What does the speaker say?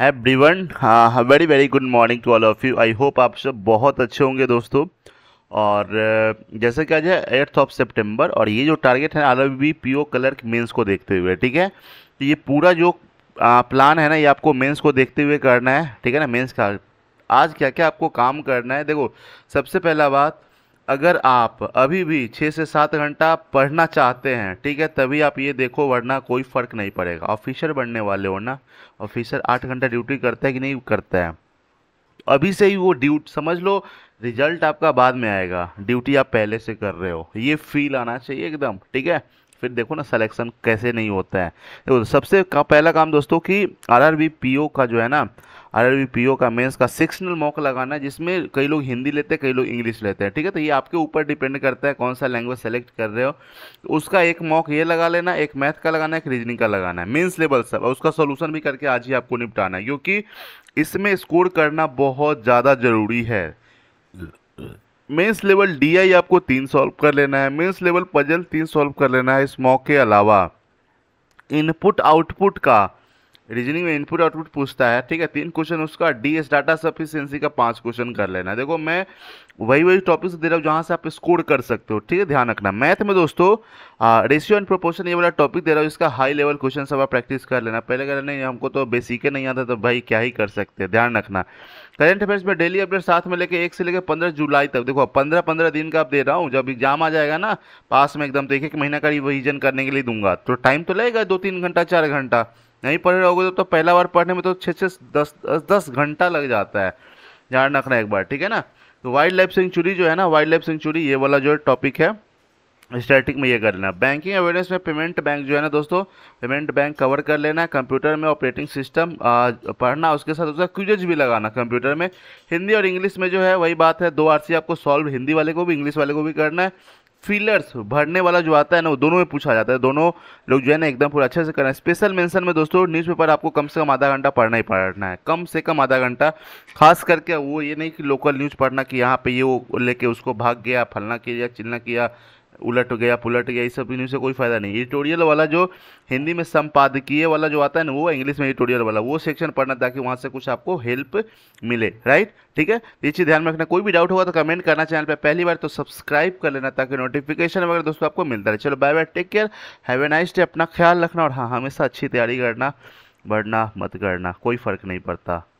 every one very very good morning to all of you I hope आप सब बहुत अच्छे होंगे दोस्तों और जैसे कि आज है एट्थ ऑफ सितंबर और ये जो टारगेट है R B P O colour mains को देखते हुए ठीक है तो ये पूरा जो आ, प्लान है ना ये आपको मेंस को देखते हुए करना है ठीक है ना मेंस का आज क्या क्या आपको काम करना है देखो सबसे पहला बात अगर आप अभी भी छः से सात घंटा पढ़ना चाहते हैं ठीक है तभी आप ये देखो वरना कोई फ़र्क नहीं पड़ेगा ऑफिसर बनने वाले हो ना ऑफिसर आठ घंटा ड्यूटी करता है कि नहीं करता है अभी से ही वो ड्यूट समझ लो रिजल्ट आपका बाद में आएगा ड्यूटी आप पहले से कर रहे हो ये फील आना चाहिए एकदम ठीक है फिर देखो ना सलेक्शन कैसे नहीं होता है देखो सबसे का, पहला काम दोस्तों कि आर पीओ का जो है ना आर का मेंस का सेक्शनल मॉक लगाना है जिसमें कई लोग हिंदी लेते हैं कई लोग इंग्लिश लेते हैं ठीक है तो ये आपके ऊपर डिपेंड करता है कौन सा लैंग्वेज सेलेक्ट कर रहे हो उसका एक मॉक ये लगा लेना एक मैथ का लगाना है एक रीजनिंग का लगाना है मेन्स लेवल सब उसका सोल्यूशन भी करके आज ही आपको निपटाना है क्योंकि इसमें स्कोर करना बहुत ज़्यादा ज़रूरी है मेन्स लेवल आई आपको तीन सॉल्व कर लेना है मेन्स लेवल पजल तीन सॉल्व कर लेना है इस मॉक के अलावा इनपुट आउटपुट का रीजनिंग में इनपुट आउटपुट पूछता है ठीक है तीन क्वेश्चन उसका डी एस डाटा सफिशियंसी का पांच क्वेश्चन कर लेना देखो मैं वही वही टॉपिक्स दे रहा हूँ जहाँ से आप स्कोर कर सकते हो ठीक है ध्यान रखना मैथ में दोस्तों रेशियो एंड प्रोपोर्शन ये वाला टॉपिक दे रहा हूँ इसका हाई लेवल क्वेश्चन सब आप प्रैक्टिस कर लेना पहले कह रहे नहीं हमको तो बेसिक नहीं आता तो भाई क्या ही कर सकते हैं ध्यान रखना करेंट अफेयर्स में डेली अपडेट साथ में लेके एक से लेकर पंद्रह जुलाई तक देखो पंद्रह पंद्रह दिन का आप दे रहा हूँ जब एग्जाम आ जाएगा ना पास में एकदम तो एक एक महीना का रिविजन करने के लिए दूंगा तो टाइम तो लगेगा दो तीन घंटा चार घंटा नहीं पढ़े रहोगे तो, तो पहला बार पढ़ने में तो छः छः दस दस दस घंटा लग जाता है ध्यान रखना एक बार ठीक है ना तो वाइल्ड लाइफ सेंचुरी जो है ना वाइल्ड लाइफ सेंचुरी ये वाला जो है टॉपिक है स्टैटिक में ये कर लेना बैंकिंग अवेयरनेस में पेमेंट बैंक जो है ना दोस्तों पेमेंट बैंक कवर कर लेना कंप्यूटर में ऑपरेटिंग सिस्टम पढ़ना उसके साथ उसका क्यूजेज भी लगाना कंप्यूटर में हिंदी और इंग्लिश में जो है वही बात है दो आर आपको सॉल्व हिंदी वाले को भी इंग्लिश वाले को भी करना है फीलर्स भरने वाला जो आता है ना वो दोनों में पूछा जाता है दोनों लोग जो है ना एकदम पूरा अच्छे से कर रहे हैं स्पेशल मेंशन में दोस्तों न्यूज़पेपर आपको कम से कम आधा घंटा पढ़ना ही पढ़ना है कम से कम आधा घंटा खास करके वो ये नहीं कि लोकल न्यूज़ पढ़ना कि यहाँ पे ये वो लेके उसको भाग गया फलना किया चिलना किया उलट गया पुलट गया इस सब इन्हीं से कोई फ़ायदा नहीं एडिटोरियल वाला जो हिंदी में संपादकीय वाला जो आता है ना वो इंग्लिश में एडिटोरियल वाला वो सेक्शन पढ़ना ताकि वहाँ से कुछ आपको हेल्प मिले राइट ठीक है ये चीज़ ध्यान में रखना कोई भी डाउट होगा तो कमेंट करना चैनल पर पहली बार तो सब्सक्राइब कर लेना ताकि नोटिफिकेशन वगैरह दोस्तों आपको मिलता रहे चलो bye bye take care have a nice day अपना ख्याल रखना और हाँ हमेशा अच्छी तैयारी करना बढ़ना मत करना कोई फ़र्क नहीं पड़ता